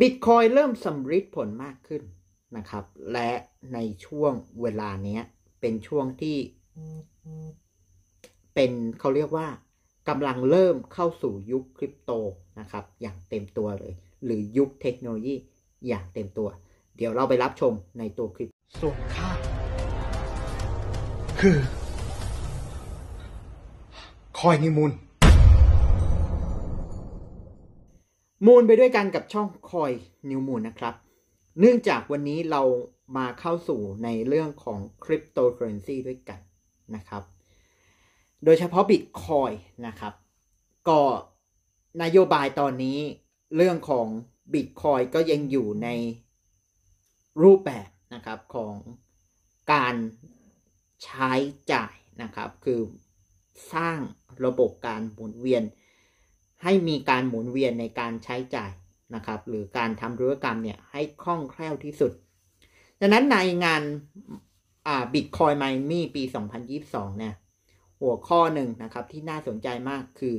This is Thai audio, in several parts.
บิตคอยเริ่มสำฤทธิ์ผลมากขึ้นนะครับ และในช่วงเวลาเนี้ยเป็นช่วงที่เป็นเขาเรียกว่ากำลังเริ่มเข้าสู่ยุคคริปโตนะครับ อย่างเต็มตัวเลย หรือยุคเทคโนโลยีอย่างเต็มตัว เดี๋ยวเราไปรับชมในตัวคลิปส่วนค่าคือ คอยนิมูลมูนไปด้วยกันกับช่องคอยนิวมูนนะครับ เนื่องจากวันนี้เรามาเข้าสู่ในเรื่องของคริปโตเคอเรนซีด้วยกันนะครับ โดยเฉพาะบิตคอยนะครับ ก็นโยบายตอนนี้เรื่องของบิตคอยก็ยังอยู่ในรูปแบบนะครับของการใช้จ่ายนะครับ คือสร้างระบบการหมุนเวียนให้มีการหมุนเวียนในการใช้จ่ายนะครับ หรือการทำธุรกรรมเนี่ย ให้คล่องแคล่วที่สุดดังนั้นในงาน อ่าบิตคอยไมมี่ปี 2022 เนี่ย หัวข้อหนึ่งนะครับที่น่าสนใจมากคือ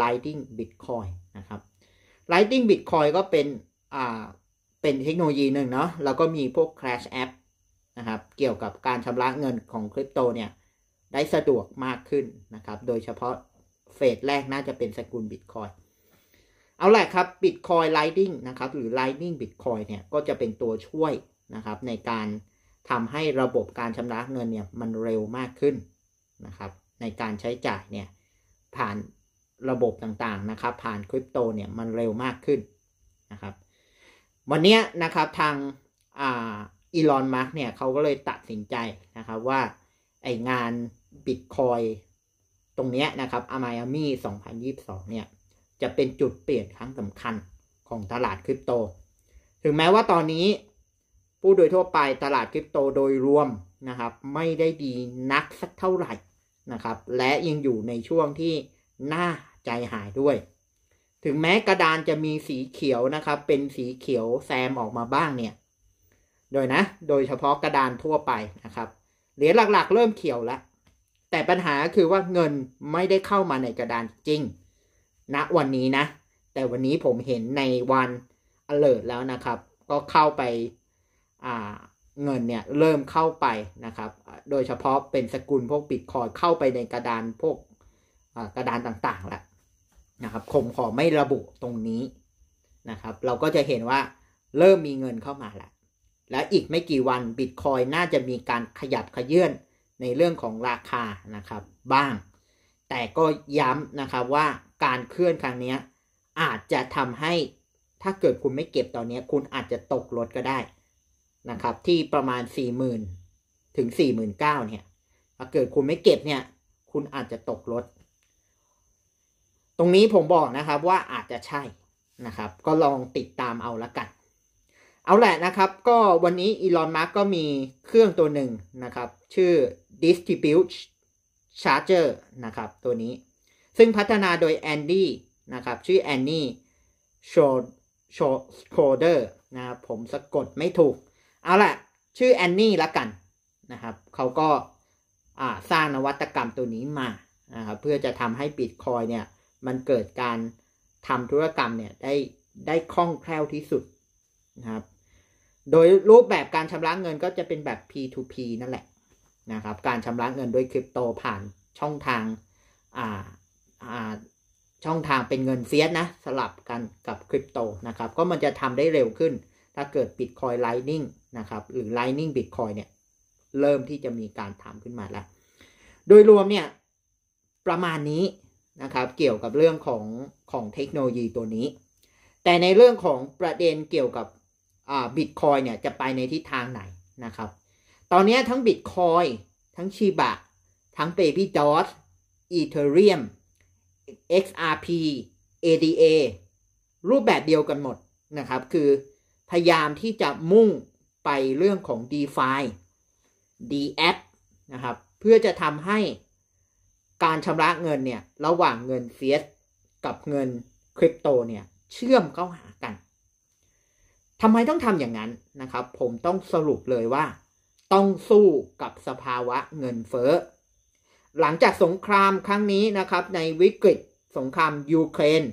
Lighting Bitcoin นะครับ Lighting Bitcoin ก็เป็นอ่าเป็นเทคโนโลยีหนึ่งเนาะแล้วก็มีพวก Crash App นะครับ เกี่ยวกับการชำระเงินของคริปโตเนี่ย ได้สะดวกมากขึ้นนะครับ โดยเฉพาะเฟสแรกน่าจะเป็นสกุลบิตคอยเอาแหละครับบิตคอยไลทิงนะครับหรือไลทิงบิตคอยเนี่ยก็จะเป็นตัวช่วยนะครับในการทำให้ระบบการชำระเงินเนี่ยมันเร็วมากขึ้นนะครับในการใช้จ่ายเนี่ยผ่านระบบต่างๆนะครับ ผ่านคริปโตเนี่ยมันเร็วมากขึ้นนะครับวันนี้นะครับทางอีลอนมาร์กเนี่ยเขาก็เลยตัดสินใจนะครับว่าไองานบิตคอยตรงนี้นะครับอามายามี่2022เนี่ยจะเป็นจุดเปลี่ยนครั้งสำคัญของตลาดคริปโตถึงแม้ว่าตอนนี้ ผู้โดยทั่วไปตลาดคริปโตโดยรวมนะครับไม่ได้ดีนักสักเท่าไหร่นะครับและยังอยู่ในช่วงที่น่าใจหายด้วย ถึงแม้กระดานจะมีสีเขียวนะครับเป็นสีเขียวแซมออกมาบ้างเนี่ยโดยนะโดยเฉพาะกระดานทั่วไปนะครับเหรียญหลัก ๆ เริ่มเขียวแล้วแต่ปัญหาคือว่าเงินไม่ได้เข้ามาในกระดานจริงณนะวันนี้นะ แต่วันนี้ผมเห็นในวัน alert แล้วนะครับ ก็เข้าไปเงินเนี่ยเริ่มเข้าไปนะครับ โดยเฉพาะเป็นสกุลพวกบิตคอยเข้าไปในกระดานพวกกระดานต่างๆแล้วนะครับผมขอไม่ระบุตรงนี้นะครับ เราก็จะเห็นว่า เริ่มมีเงินเข้ามาแล้วและอีกไม่กี่วันบิตคอยน่าจะมีการขยับขยื่นในเรื่องของราคานะครับ บ้าง แต่ก็ย้ำนะครับว่าการเคลื่อนครั้งนี้อาจจะทำให้ ถ้าเกิดคุณไม่เก็บตอนนี้คุณอาจจะตกรถก็ได้นะครับ ที่ประมาณ40,000ถึง49,000เนี่ยถ้าเกิดคุณไม่เก็บเนี่ย คุณอาจจะตกรถตรงนี้ผมบอกนะครับ ว่าอาจจะใช่นะครับ ก็ลองติดตามเอาละกัน เอาแหละนะครับ ก็วันนี้อีลอนมาร์กก็มีเครื่องตัวหนึ่งนะครับ ชื่อ Distribute Charger นะครับ ตัวนี้ ซึ่งพัฒนาโดยแอนดี้นะครับ ชื่อแอนนีโชโชโคเดอร์นะครับ ผมสะกดไม่ถูก เอาละชื่อแอนนี่ละกัน นะครับ เขาก็สร้างนวัตกรรมตัวนี้มานะครับเพื่อจะทำให้บิตคอยเนี่ย มันเกิดการทำธุรกรรมเนี่ย ได้ ได้คล่องแคล่วที่สุด นะครับ โดยรูปแบบการชำระเงินก็จะเป็นแบบ P2P นั่นแหละนะครับการชำระเงินด้วยคริปโตผ่านช่องทางอ่าอ่าช่องทางเป็นเงินเฟียสนะสลับกันกับคริปโตนะครับก็มันจะทำได้เร็วขึ้น ถ้าเกิดบิตคอยไลนิ่งนะครับ หรือไลนิ่งบิตคอยเนี่ย เริ่มที่จะมีการทาขึ้นมาแล้ว โดยรวมเนี่ยประมาณนี้นะครับ เกี่ยวกับเรื่องของของเทคโนโลยีตัวนี้ แต่ในเรื่องของประเด็นเกี่ยวกับบิตคอยเนี่ยจะไปในทิศทางไหนนะครับตอนนี้ทั้งบิตคอยทั้งชีบะทั้งเบบี้ดอทอีเทเรียม XRP ADA รูปแบบเดียวกันหมดนะครับ คือ พยายามที่จะมุ่งไปเรื่องของ DeFi DApp นะครับ เพื่อจะทำให้การชำระเงินเนี่ย ระหว่างเงินเฟียสกับเงินคริปโตเนี่ย เชื่อมเข้าหากัน ทำไมต้องทำอย่างนั้นนะครับ ผมต้องสรุปเลยว่าต้องสู้กับสภาวะเงินเฟ้อ หลังจากสงครามครั้งนี้นะครับ ในวิกฤตสงครามยูเครน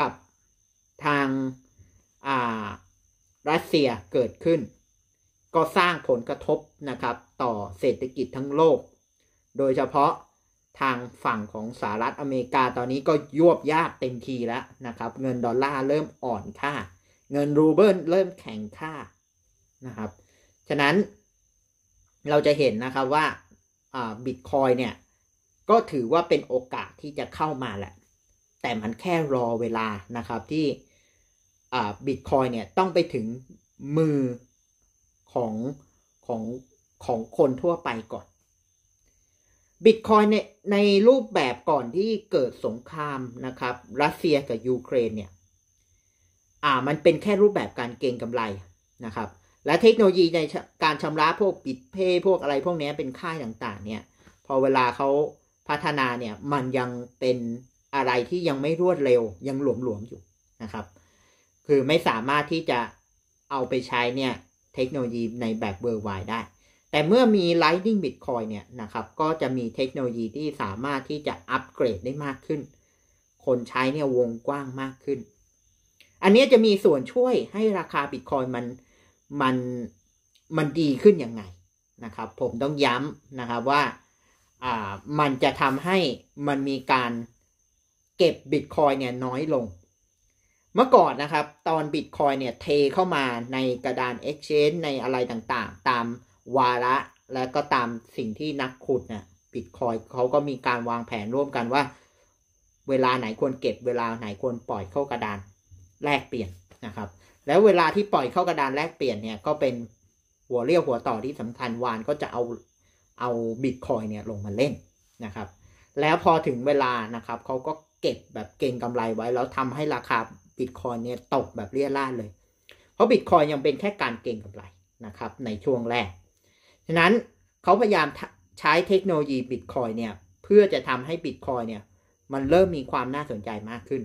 กับทางารัสเซียเกิดขึ้น ก็สร้างผลกระทบนะครับ ต่อเศรษฐกิจทั้งโลก โดยเฉพาะทางฝั่งของสหรัฐอเมริกาตอนนี้ก็ยวบยากเต็มทีแล้วนะครับ เงินดอลลาร์เริ่มอ่อนค่า เงินรูเบิลเริ่มแข็งค่านะครับ ฉะนั้นเราจะเห็นนะครับว่าบิตคอยเนี่ย ก็ถือว่าเป็นโอกาสที่จะเข้ามาแหละ แต่มันแค่รอเวลานะครับที่บิตคอยเนี่ยต้องไปถึงมือของของของคนทั่วไปก่อนบิตคอยในในรูปแบบก่อนที่เกิดสงครามนะครับรัสเซียกับยูเครนเนี่ยอ่า มันเป็นแค่รูปแบบการเก็งกำไรนะครับและเทคโนโลยีในการชำระพวกปิดเพยพวกอะไรพวกนี้เป็นค่ายต่างๆ เนี่ย พอเวลาเขาพัฒนาเนี่ยมันยังเป็นอะไรที่ยังไม่รวดเร็วยังหลวมๆ อยู่นะครับ คือไม่สามารถที่จะเอาไปใช้เนี่ยเทคโนโลยีในแบบเบอร์ไวได้ แต่เมื่อมี Lightning Bitcoin เนี่ยนะครับ ก็จะมีเทคโนโลยีที่สามารถที่จะอัปเกรดได้มากขึ้น คนใช้เนี่ยวงกว้างมากขึ้น อันนี้จะมีส่วนช่วยให้ราคาบิตคอยมันมันมันดีขึ้นยังไงนะครับผมต้องย้ำนะครับว่าอ่ามันจะทำให้มันมีการเก็บบิตคอยเนี่ยน้อยลง เมื่อก่อนนะครับ ตอนบิตคอยเนี่ยเทเข้ามาในกระดาน Exchange ในอะไรต่างๆ ตามวาระและก็ตามสิ่งที่นักขุดนะ่ะบิตคอยเขาก็มีการวางแผนร่วมกันว่า เวลาไหนควรเก็บเวลาไหนควรปล่อยเข้ากระดาน แลกเปลี่ยนนะครับแล้วเวลาที่ปล่อยเข้ากระดานแลกเปลี่ยนเนี่ยก็เป็นหัวเรียวหัวต่อที่สำคัญวานก็จะเอาเอาบิตคอยเนี่ยลงมาเล่นนะครับแล้วพอถึงเวลานะครับเขาก็เก็บแบบเก่งกำไรไว้ แล้วทำให้ราคาบิตคอยเนี่ยตกแบบเรียร่าเลยเพราะบิตคอยยังเป็นแค่การเก่งกำไรนะครับในช่วงแรก ฉะนั้นเขาพยายามใช้เทคโนโลยีบิตคอยเนี่ยเพื่อจะทำให้บิตคอยเนี่ยมันเริ่มมีความน่าสนใจมากขึ้น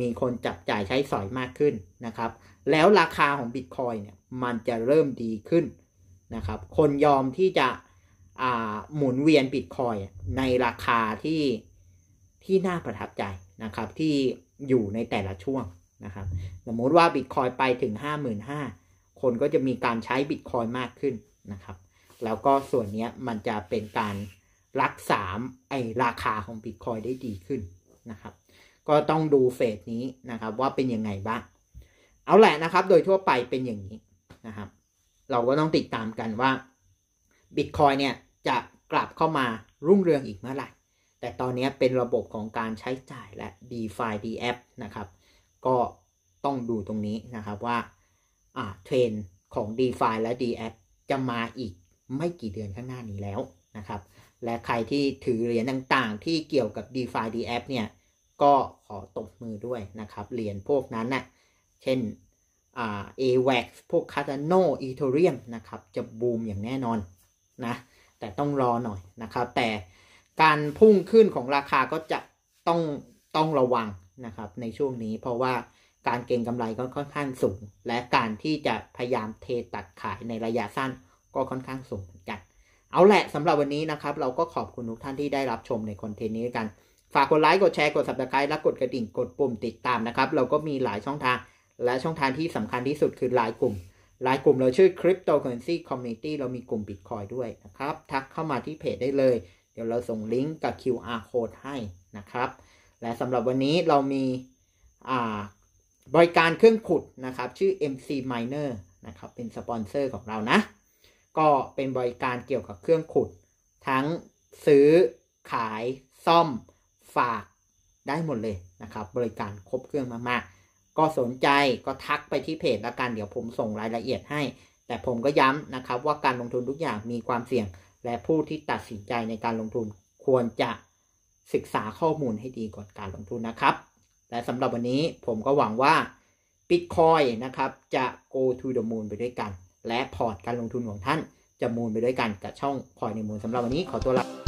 มีคนจับจ่ายใช้สอยมากขึ้นนะครับ แล้วราคาของบิตคอยเนี่ยมันจะเริ่มดีขึ้นนะครับ คนยอมที่จะหมุนเวียนบิตคอยในราคาที่ที่น่าประทับใจนะครับ ที่อยู่ในแต่ละช่วงนะครับสมมติว่าบิตคอยไปถึง55,000คนก็จะมีการใช้บิตคอยมากขึ้นนะครับ แล้วก็ส่วนนี้มันจะเป็นการรักษาไอราคาของบิตคอยได้ดีขึ้นนะครับก็ต้องดูเฟสนี้นะครับว่าเป็นยังไงบ้าง เอาแหละนะครับ โดยทั่วไปเป็นอย่างนี้นะครับ เราก็ต้องติดตามกันว่าบิตคอยเนี่ยจะกลับเข้ามารุ่งเรืองอีกเมื่อไหร่ แต่ตอนนี้เป็นระบบของการใช้จ่ายและ DeFi d a p นะครับ ก็ต้องดูตรงนี้นะครับว่าเทรนของ DeFi และ d a p จะมาอีกไม่กี่เดือนข้างหน้านี้แล้วนะครับ และใครที่ถือเหรียญต่างๆ ที่เกี่ยวกับ DeFi d a p เนี่ยก็ขอตบมือด้วยนะครับ เหรียญพวกนั้นนะ่ะ เช่น อ่า AWAX พวก Cardano Ethereum นะครับ จะบูมอย่างแน่นอนนะ แต่ต้องรอหน่อยนะครับ แต่การพุ่งขึ้นของราคาก็จะต้องต้องระวังนะครับในช่วงนี้เพราะว่าการเก็งกำไรก็ค่อนข้างสูง และการที่จะพยายามเทตัดขายในระยะสั้นก็ค่อนข้างสูงเหมือนกันเอาแหละสำหรับวันนี้นะครับ เราก็ขอบคุณทุกท่านที่ได้รับชมในคอนเทนต์นี้กันฝากกดไลค์ กดแชร์ กด subscribe และกดกระดิ่งกดปุ่มติดตามนะครับ เราก็มีหลายช่องทาง และช่องทางที่สำคัญที่สุดคือไลน์กลุ่มไลน์กลุ่มเราชื่อ Cryptocurrency Community เรามีกลุ่ม Bitcoin ด้วยนะครับ ทักเข้ามาที่เพจได้เลย เดี๋ยวเราส่งลิงก์กับ QR code ให้นะครับ และสำหรับวันนี้เรามีบริการเครื่องขุดนะครับ ชื่อ MC Miner นะครับเป็นสปอนเซอร์ของเรานะ ก็เป็นบริการเกี่ยวกับเครื่องขุด ทั้งซื้อขายซ่อมฝากได้หมดเลยนะครับบริการครบเครื่องมากๆ ก็สนใจก็ทักไปที่เพจละกัน เดี๋ยวผมส่งรายละเอียดให้ แต่ผมก็ย้ำนะครับว่าการลงทุนทุกอย่างมีความเสี่ยง และผู้ที่ตัดสินใจในการลงทุนควรจะศึกษาข้อมูลให้ดีก่อนการลงทุนนะครับ และสำหรับวันนี้ผมก็หวังว่า Bitcoin นะครับจะ go to the moon ไปด้วยกัน และพอร์ตการลงทุนของท่าน จะมูลไปด้วยกันกับช่องพอยในมูลสำหรับวันนี้ขอตัวลา